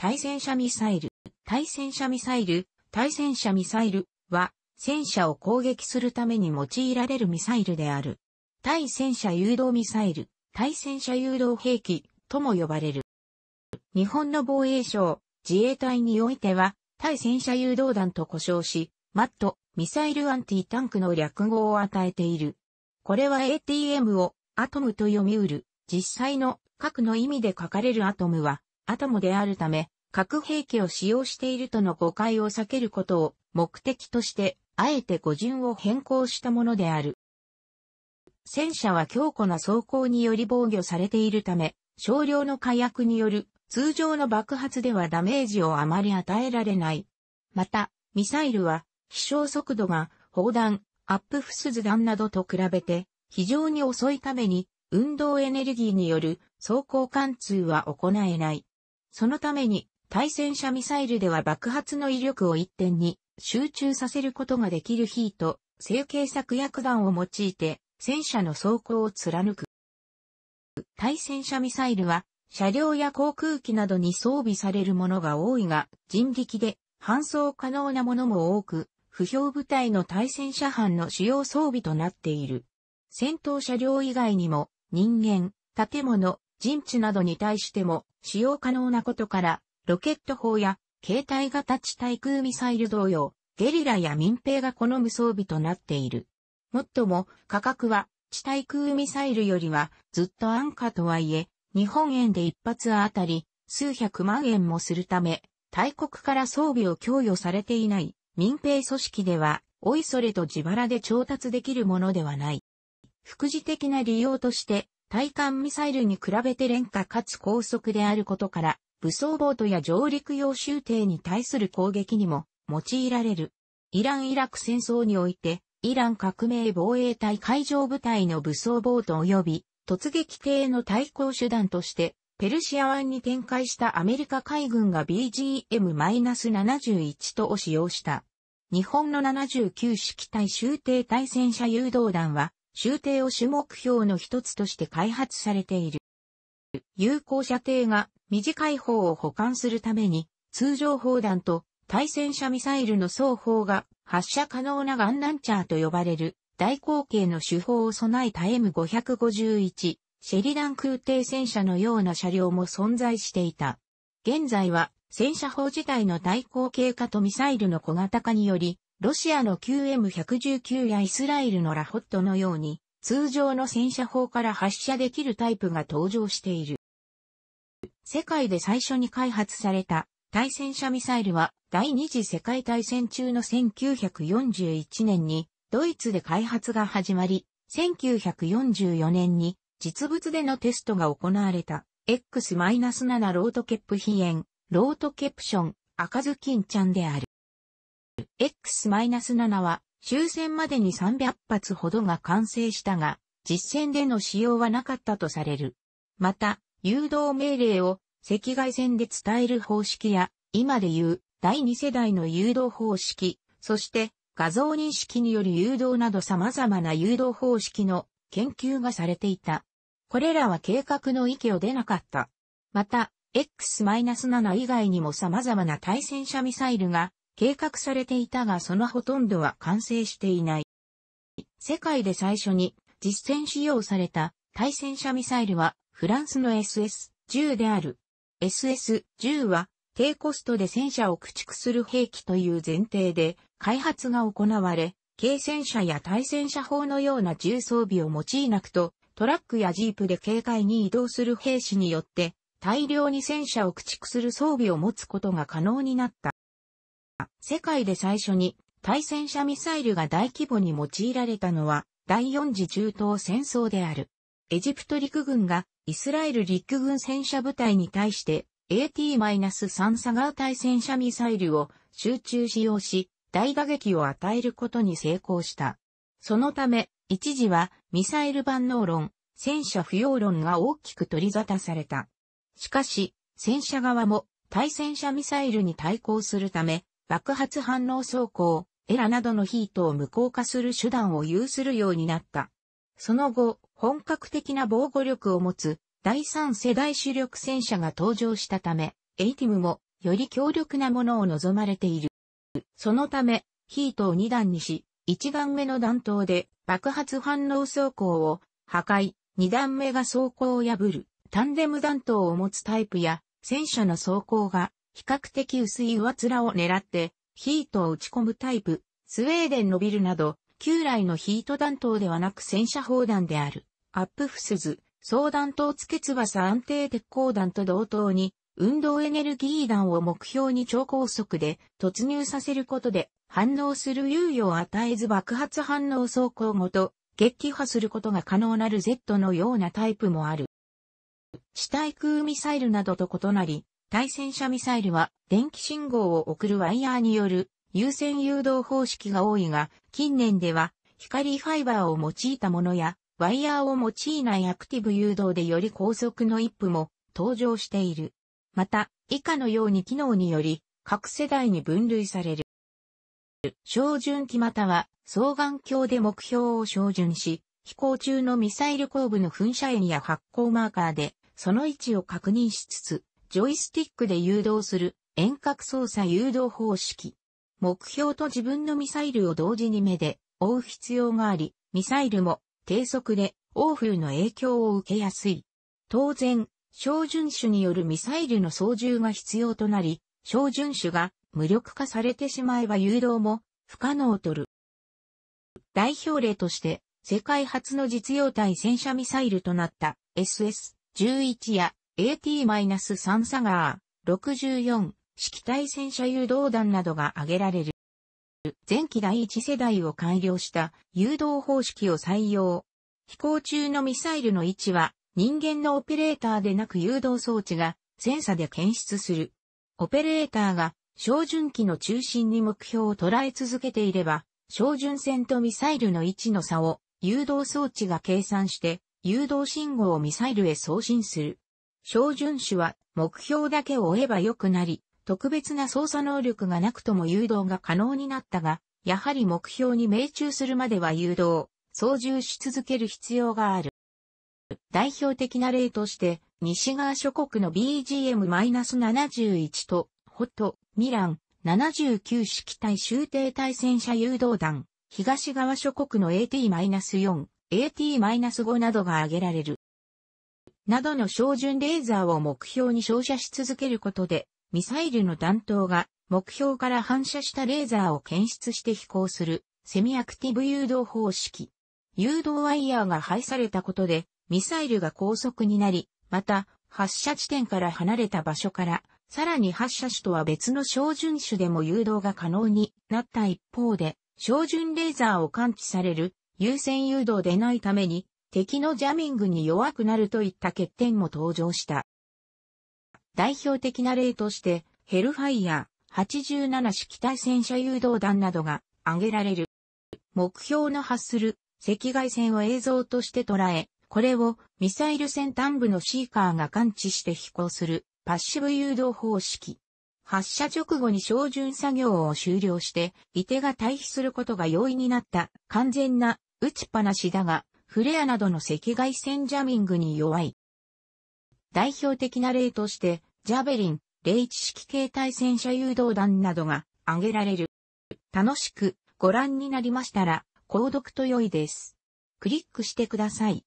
対戦車ミサイル、対戦車ミサイル、対戦車ミサイルは、戦車を攻撃するために用いられるミサイルである。対戦車誘導ミサイル、対戦車誘導兵器とも呼ばれる。日本の防衛省、自衛隊においては、対戦車誘導弾と呼称し、マット、ミサイルアンティタンクの略語を与えている。これは ATM をアトムと読みうる、実際の核の意味で書かれるアトムは、アトムであるため、核兵器を使用しているとの誤解を避けることを目的として、あえて語順を変更したものである。戦車は強固な走行により防御されているため、少量の火薬による通常の爆発ではダメージをあまり与えられない。また、ミサイルは飛翔速度が砲弾、アップフスズ弾などと比べて非常に遅いために運動エネルギーによる走行貫通は行えない。そのために、対戦車ミサイルでは爆発の威力を一点に集中させることができるヒート、成形策薬弾を用いて戦車の走行を貫く。対戦車ミサイルは車両や航空機などに装備されるものが多いが人力で搬送可能なものも多く、不評部隊の対戦車班の主要装備となっている。戦闘車両以外にも人間、建物、陣地などに対しても使用可能なことから、ロケット砲や携帯型地対空ミサイル同様、ゲリラや民兵が好む装備となっている。もっとも価格は地対空ミサイルよりはずっと安価とはいえ、日本円で一発あたり数百万円もするため、大国から装備を供与されていない民兵組織では、おいそれと自腹で調達できるものではない。副次的な利用として対艦ミサイルに比べて廉価かつ高速であることから、武装ボートや上陸用終艇に対する攻撃にも用いられる。イラン・イラク戦争において、イラン革命防衛隊海上部隊の武装ボート及び突撃艇の対抗手段として、ペルシア湾に展開したアメリカ海軍が BGM-71 とを使用した。日本の79式対終艇対戦車誘導弾は終艇を主目標の一つとして開発されている。有効射程が短い方を保管するために、通常砲弾と対戦車ミサイルの双方が発射可能なガンランチャーと呼ばれる大口径の手法を備えた M551、シェリダン空挺戦車のような車両も存在していた。現在は戦車砲自体の大口径化とミサイルの小型化により、ロシアの QM119 やイスラエルのラホットのように、通常の戦車砲から発射できるタイプが登場している。世界で最初に開発された対戦車ミサイルは第二次世界大戦中の1941年にドイツで開発が始まり、1944年に実物でのテストが行われた X-7 ロートケップエ炎、ロートケプション、赤ずきんちゃんである。X-7 は終戦までに300発ほどが完成したが、実戦での使用はなかったとされる。また、誘導命令を赤外線で伝える方式や、今でいう第2世代の誘導方式、そして画像認識による誘導など様々な誘導方式の研究がされていた。これらは計画の域を出なかった。また、X-7 以外にも様々な対戦車ミサイルが計画されていたがそのほとんどは完成していない。世界で最初に実戦使用された対戦車ミサイルはフランスの SS-10 である。SS-10 は低コストで戦車を駆逐する兵器という前提で開発が行われ、軽戦車や対戦車砲のような重装備を用いなくと、トラックやジープで警戒に移動する兵士によって、大量に戦車を駆逐する装備を持つことが可能になった。世界で最初に対戦車ミサイルが大規模に用いられたのは第四次中東戦争である。エジプト陸軍がイスラエル陸軍戦車部隊に対して AT-3 サガー対戦車ミサイルを集中使用し、大打撃を与えることに成功した。そのため、一時はミサイル万能論、戦車不要論が大きく取り沙汰された。しかし、戦車側も対戦車ミサイルに対抗するため、爆発反応走行、エラなどのヒートを無効化する手段を有するようになった。その後、本格的な防護力を持つ第三世代主力戦車が登場したため、エイティムもより強力なものを望まれている。そのため、ヒートを2段にし、1段目の弾頭で爆発反応走行を破壊、2段目が走行を破る、タンデム弾頭を持つタイプや、戦車の走行が比較的薄い上面を狙って、ヒートを打ち込むタイプ、スウェーデンのビルなど、旧来のヒート弾頭ではなく戦車砲弾である、アップフスズ、総弾頭付け翼安定鉄鋼弾と同等に、運動エネルギー弾を目標に超高速で突入させることで、反応する猶予を与えず爆発反応走行ごと、撃破することが可能なる Z のようなタイプもある。死対空ミサイルなどと異なり、対戦車ミサイルは電気信号を送るワイヤーによる優先誘導方式が多いが、近年では光ファイバーを用いたものや、ワイヤーを用いないアクティブ誘導でより高速の一歩も登場している。また、以下のように機能により、各世代に分類される。照準器または双眼鏡で目標を照準し、飛行中のミサイル後部の噴射円や発光マーカーで、その位置を確認しつつ、ジョイスティックで誘導する遠隔操作誘導方式。目標と自分のミサイルを同時に目で追う必要があり、ミサイルも低速で欧風の影響を受けやすい。当然、小巡種によるミサイルの操縦が必要となり、小巡種が無力化されてしまえば誘導も不可能とる。代表例として、世界初の実用体戦車ミサイルとなった SS-11 や AT-3 サガー、64、式対戦車誘導弾などが挙げられる。前期第1世代を改良した誘導方式を採用。飛行中のミサイルの位置は人間のオペレーターでなく誘導装置がセンサで検出する。オペレーターが照準器の中心に目標を捉え続けていれば、照準線とミサイルの位置の差を誘導装置が計算して、誘導信号をミサイルへ送信する。標準種は目標だけを追えば良くなり、特別な操作能力がなくとも誘導が可能になったが、やはり目標に命中するまでは誘導、操縦し続ける必要がある。代表的な例として、西側諸国の BGM-71 と、ホト、ミラン、79式対終艇対戦車誘導弾、東側諸国の AT-4、AT-5 などが挙げられる。などの照準レーザーを目標に照射し続けることで、ミサイルの弾頭が目標から反射したレーザーを検出して飛行するセミアクティブ誘導方式。誘導ワイヤーが配されたことで、ミサイルが高速になり、また、発射地点から離れた場所から、さらに発射種とは別の照準種でも誘導が可能になった一方で、照準レーザーを感知される優先誘導でないために、敵のジャミングに弱くなるといった欠点も登場した。代表的な例として、ヘルファイア87式対戦車誘導弾などが挙げられる。目標の発する赤外線を映像として捉え、これをミサイル先端部のシーカーが感知して飛行するパッシブ誘導方式。発射直後に照準作業を終了して、射手が退避することが容易になった完全な打ちっぱなしだが、フレアなどの赤外線ジャミングに弱い。代表的な例として、ジャベリン、霊知式形態戦車誘導弾などが挙げられる。楽しくご覧になりましたら、購読と良いです。クリックしてください。